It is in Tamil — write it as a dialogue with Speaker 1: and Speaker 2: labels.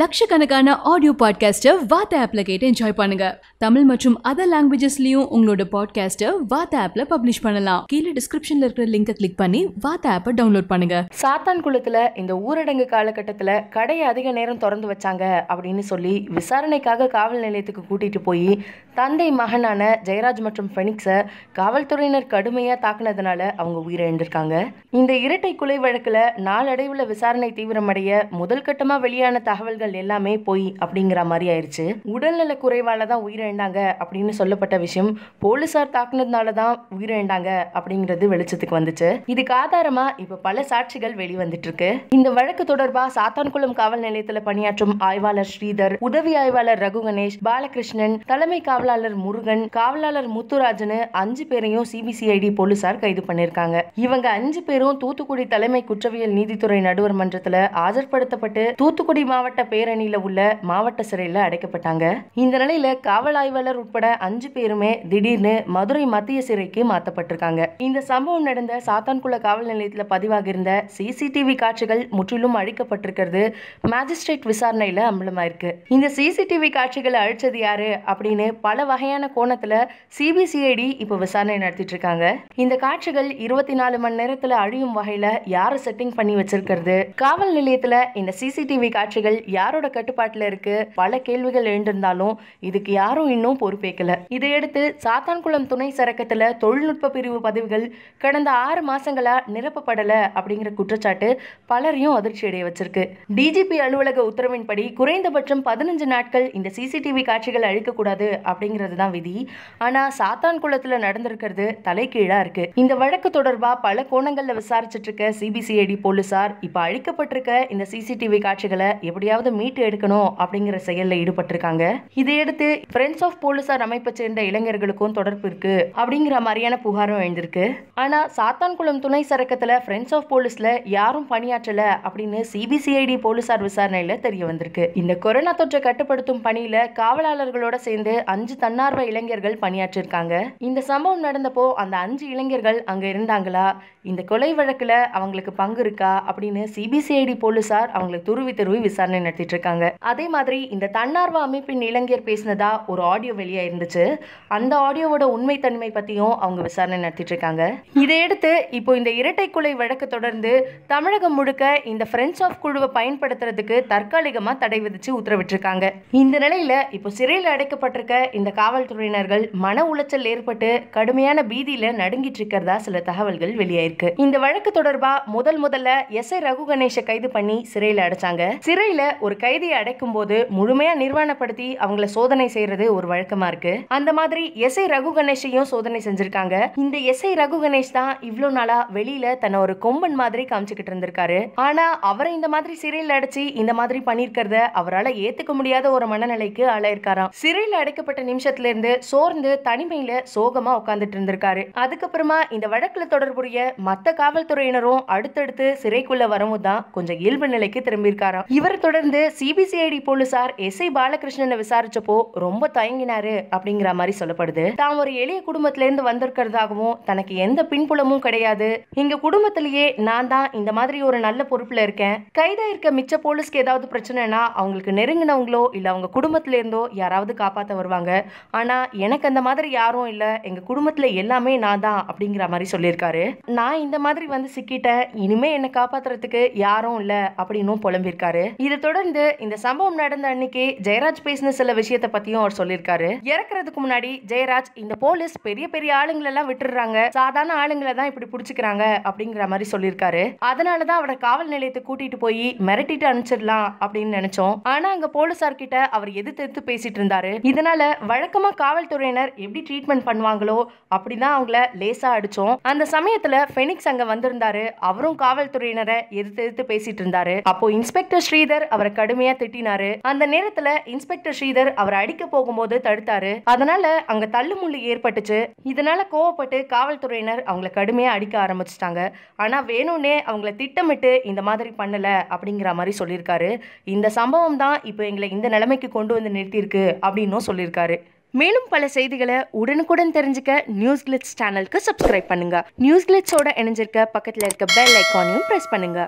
Speaker 1: லட்சக்கணக்கான ஆடியோ பாட்காஸ்ட்டை வாத்த ஆப்பில் கேட்டு என்ஜாய் பண்ணுங்க தமிழ் மற்றும் அதர் லாங்குவேஜஸ்லையும் உங்களோட பாட்காஸ்ட்டை வாத்த ஆப்பில் பப்ளிஷ் பண்ணலாம் கீழே டிஸ்கிரிப்ஷனில் இருக்கிற லிங்கை கிளிக் பண்ணி வாத்த ஆப்பை டவுன்லோட் பண்ணுங்க சாத்தான் குளத்தில் இந்த ஊரடங்கு காலகட்டத்தில் கடையை அதிக நேரம் திறந்து வச்சாங்க அப்படின்னு சொல்லி விசாரணைக்காக காவல் நிலையத்துக்கு கூட்டிகிட்டு போய் தந்தை மகனான ஜெயராஜ் மற்றும் ஃபெனிக்ஸை காவல்துறையினர் கடுமையாக தாக்குனதுனால அவங்க உயிரிழந்திருக்காங்க இந்த இரட்டை கொலை வழக்கில் நாளடைவில் விசாரணை தீவிரமடைய முதல் கட்டமாக வெளியான தகவல்கள் தகவல்கள் எல்லாமே போய் அப்படிங்கிற மாதிரி ஆயிடுச்சு உடல்நல குறைவால தான் உயிரிழந்தாங்க அப்படின்னு சொல்லப்பட்ட விஷயம் போலீசார் தாக்குனதுனால தான் உயிரிழந்தாங்க அப்படிங்கிறது வெளிச்சத்துக்கு வந்துச்சு இதுக்கு ஆதாரமா இப்ப பல சாட்சிகள் வெளிவந்துட்டு இருக்கு இந்த வழக்கு தொடர்பா சாத்தான்குளம் காவல் நிலையத்துல பணியாற்றும் ஆய்வாளர் ஸ்ரீதர் உதவி ஆய்வாளர் ரகு கணேஷ் பாலகிருஷ்ணன் தலைமை காவலாளர் முருகன் காவலாளர் முத்துராஜன் அஞ்சு பேரையும் சிபிசிஐடி போலீசார் கைது பண்ணிருக்காங்க இவங்க அஞ்சு பேரும் தூத்துக்குடி தலைமை குற்றவியல் நீதித்துறை நடுவர் மன்றத்துல ஆஜர்படுத்தப்பட்டு தூத்துக்குடி மாவட்ட பேரணியில் உள்ள மாவட்ட சிறையில் அடைக்கப்பட்டாங்க இந்த நிலையில காவல் ஆய்வாளர் உட்பட அஞ்சு பேருமே திடீர்னு மதுரை மத்திய சிறைக்கு மாற்றப்பட்டிருக்காங்க இந்த சம்பவம் நடந்த சாத்தான்குள காவல் நிலையத்தில் பதிவாக இருந்த சிசிடிவி காட்சிகள் முற்றிலும் அழிக்கப்பட்டிருக்கிறது மேஜிஸ்ட்ரேட் விசாரணையில் அம்பலமாயிருக்கு இந்த சிசிடிவி காட்சிகளை அழிச்சது யாரு அப்படின்னு பல வகையான கோணத்தில் சிபிசிஐடி இப்போ விசாரணை நடத்திட்டு இருக்காங்க இந்த காட்சிகள் இருபத்தி நாலு மணி நேரத்தில் அழியும் வகையில் யாரை செட்டிங் பண்ணி வச்சிருக்கிறது காவல் நிலையத்தில் இந்த சிசிடிவி காட்சிகள் யாரோட கட்டுப்பாட்டில் இருக்கு பல கேள்விகள் எழுந்திருந்தாலும் இதுக்கு யாரும் இன்னும் பொறுப்பேற்கல இதையடுத்து சாத்தான்குளம் துணை சரக்கத்தில் தொழில்நுட்ப பிரிவு பதவிகள் கடந்த ஆறு மாசங்களா நிரப்பப்படலை அப்படிங்கிற குற்றச்சாட்டு பலரையும் அதிர்ச்சி அடைய வச்சிருக்கு டிஜிபி அலுவலக உத்தரவின்படி குறைந்தபட்சம் பதினஞ்சு நாட்கள் இந்த சிசிடிவி காட்சிகள் அழிக்கக்கூடாது அப்படிங்கிறது தான் விதி ஆனால் சாத்தான்குளத்தில் நடந்திருக்கிறது தலைகீழாக இருக்கு இந்த வழக்கு தொடர்பாக பல கோணங்களில் விசாரிச்சிட்டு இருக்க சிபிசிஐடி போலீசார் இப்போ அழிக்கப்பட்டிருக்க இந்த சிசிடிவி காட்சிகளை எப்படியாவது மீட்டு எடுக்கணும் அப்படிங்கிற செயலில் ஈடுபட்டிருக்காங்க இதையடுத்து ஃப்ரெண்ட்ஸ் ஆஃப் போலீசார் அமைப்பை சேர்ந்த இளைஞர்களுக்கும் தொடர்பு இருக்கு அப்படிங்கிற மாதிரியான புகாரும் எழுந்திருக்கு ஆனால் சாத்தான்குளம் துணை சரக்கத்தில் ஃப்ரெண்ட்ஸ் ஆஃப் போலீஸில் யாரும் பணியாற்றல அப்படின்னு சிபிசிஐடி போலீசார் விசாரணையில் தெரிய வந்திருக்கு இந்த கொரோனா தொற்றை கட்டுப்படுத்தும் பணியில் காவலாளர்களோட சேர்ந்து அஞ்சு தன்னார்வ இளைஞர்கள் பணியாற்றிருக்காங்க இந்த சம்பவம் நடந்தப்போ அந்த அஞ்சு இளைஞர்கள் அங்கே இருந்தாங்களா இந்த கொலை வழக்கில் அவங்களுக்கு பங்கு இருக்கா அப்படின்னு சிபிசிஐடி போலீசார் அவங்களுக்கு துருவி துருவி விசாரணை நடத்திட்டு இருக்காங்க அதே மாதிரி இந்த தன்னார்வ அமைப்பின் இளைஞர் பேசினதா ஒரு ஆடியோ வெளியாக இருந்துச்சு அந்த ஆடியோவோட உண்மை தன்மை பற்றியும் அவங்க விசாரணை நடத்திட்டு இருக்காங்க இதையடுத்து இப்போ இந்த இரட்டை கொலை வழக்கு தொடர்ந்து தமிழகம் முழுக்க இந்த ஃப்ரெண்ட்ஸ் ஆஃப் குழுவை பயன்படுத்துறதுக்கு தற்காலிகமாக தடை விதிச்சு உத்தரவிட்டிருக்காங்க இந்த நிலையில் இப்போ சிறையில் அடைக்கப்பட்டிருக்க இந்த காவல்துறையினர்கள் மன உளைச்சல் ஏற்பட்டு கடுமையான பீதியில் நடுங்கிட்டு இருக்கிறதா சில தகவல்கள் வெளியாயிருக்கு இருக்கு இந்த வழக்கு தொடர்பா முதல் முதல்ல எஸ் ஐ ரகு கணேஷை கைது பண்ணி சிறையில அடைச்சாங்க சிறையில ஒரு கைதியை அடைக்கும் போது முழுமையா நிர்வாணப்படுத்தி அவங்கள சோதனை செய்யறது ஒரு வழக்கமா இருக்கு அந்த மாதிரி எஸ் ஐ ரகு கணேஷையும் சோதனை செஞ்சிருக்காங்க இந்த எஸ் ஐ ரகு கணேஷ் தான் இவ்வளவு நாளா வெளியில தன்னை ஒரு கொம்பன் மாதிரி காமிச்சுக்கிட்டு இருந்திருக்காரு ஆனா அவரை இந்த மாதிரி சிறையில் அடைச்சி இந்த மாதிரி பண்ணிருக்கிறத அவரால் ஏத்துக்க முடியாத ஒரு மனநிலைக்கு ஆளாயிருக்காராம் சிறையில் அடைக்கப்பட்ட நிமிஷத்துல இருந்து சோர்ந்து தனிமையில சோகமா உட்காந்துட்டு இருந்திருக்காரு அதுக்கப்புறமா இந்த வழக்குல தொடர்புடைய மற்ற காவல்துறையினரும் அடுத்தடுத்து சிறைக்குள்ள வரவும் தான் கொஞ்சம் இயல்பு நிலைக்கு திரும்பியிருக்காராம் இவரை தொடர்ந்து சிபிசிஐடி போலீசார் எஸ் ஐ பாலகிருஷ்ணனை விசாரிச்சப்போ ரொம்ப தயங்கினாரு அப்படிங்கிற மாதிரி சொல்லப்படுது தான் ஒரு எளிய குடும்பத்தில இருந்து வந்திருக்கிறதாகவும் தனக்கு எந்த பின்புலமும் கிடையாது எங்க குடும்பத்திலேயே நான் தான் இந்த மாதிரி ஒரு நல்ல பொறுப்புல இருக்கேன் கைதா இருக்க மிச்ச போலீஸ்க்கு ஏதாவது பிரச்சனைனா அவங்களுக்கு நெருங்கினவங்களோ இல்ல அவங்க குடும்பத்தில இருந்தோ யாராவது காப்பாத்த வருவாங்க ஆனா எனக்கு அந்த மாதிரி யாரும் இல்ல எங்க குடும்பத்துல எல்லாமே நான் தான் அப்படிங்கிற மாதிரி சொல்லியிருக்காரு நான் நான் இந்த மாதிரி வந்து சிக்கிட்டேன் இனிமே என்னை காப்பாத்துறதுக்கு யாரும் இல்லை அப்படின்னும் புலம்பிருக்காரு இதை தொடர்ந்து இந்த சம்பவம் நடந்த அன்னைக்கு ஜெயராஜ் பேசின சில விஷயத்த பத்தியும் அவர் சொல்லியிருக்காரு இறக்குறதுக்கு முன்னாடி ஜெயராஜ் இந்த போலீஸ் பெரிய பெரிய ஆளுங்களை எல்லாம் விட்டுறாங்க சாதாரண ஆளுங்களை தான் இப்படி புடிச்சுக்கிறாங்க அப்படிங்கிற மாதிரி சொல்லியிருக்காரு அதனாலதான் அவரை காவல் நிலையத்தை கூட்டிட்டு போய் மிரட்டிட்டு அனுப்பிச்சிடலாம் அப்படின்னு நினைச்சோம் ஆனா அங்க போலீசார்கிட்ட அவர் எதிர்த்து எதிர்த்து பேசிட்டு இருந்தாரு இதனால வழக்கமா காவல்துறையினர் எப்படி ட்ரீட்மெண்ட் பண்ணுவாங்களோ அப்படிதான் அவங்கள லேசா அடிச்சோம் அந்த சமயத்துல பெனிக்ஸ் அங்க வந்திருந்தாரு அவரும் காவல்துறையினரை எதிர்த்து எதிர்த்து பேசிட்டு இருந்தாரு அப்போ இன்ஸ்பெக்டர் ஸ்ரீதர் அவரை கடுமையா திட்டினாரு அந்த நேரத்துல இன்ஸ்பெக்டர் ஸ்ரீதர் அவரை அடிக்க போகும்போது தடுத்தாரு அதனால அங்க தள்ளுமுள்ளு ஏற்பட்டுச்சு இதனால கோவப்பட்டு காவல்துறையினர் அவங்கள கடுமையா அடிக்க ஆரம்பிச்சிட்டாங்க ஆனா வேணும்னே அவங்கள திட்டமிட்டு இந்த மாதிரி பண்ணல அப்படிங்கிற மாதிரி சொல்லியிருக்காரு இந்த சம்பவம் தான் இப்போ எங்களை இந்த நிலைமைக்கு கொண்டு வந்து நிறுத்தியிருக்கு அப்படின்னும் சொல்லியிருக்காரு மேலும் பல செய்திகளை உடனுக்குடன் தெரிஞ்சுக்க நியூஸ் கிளிட்ஸ் சேனலுக்கு சப்ஸ்கிரைப் பண்ணுங்க நியூஸ் கிளிட்ஸோட இணைஞ்சிருக்க பக்கத்தில் இருக்க பெல் ஐக்கானையும் ப்ரெஸ் பண்ணுங்க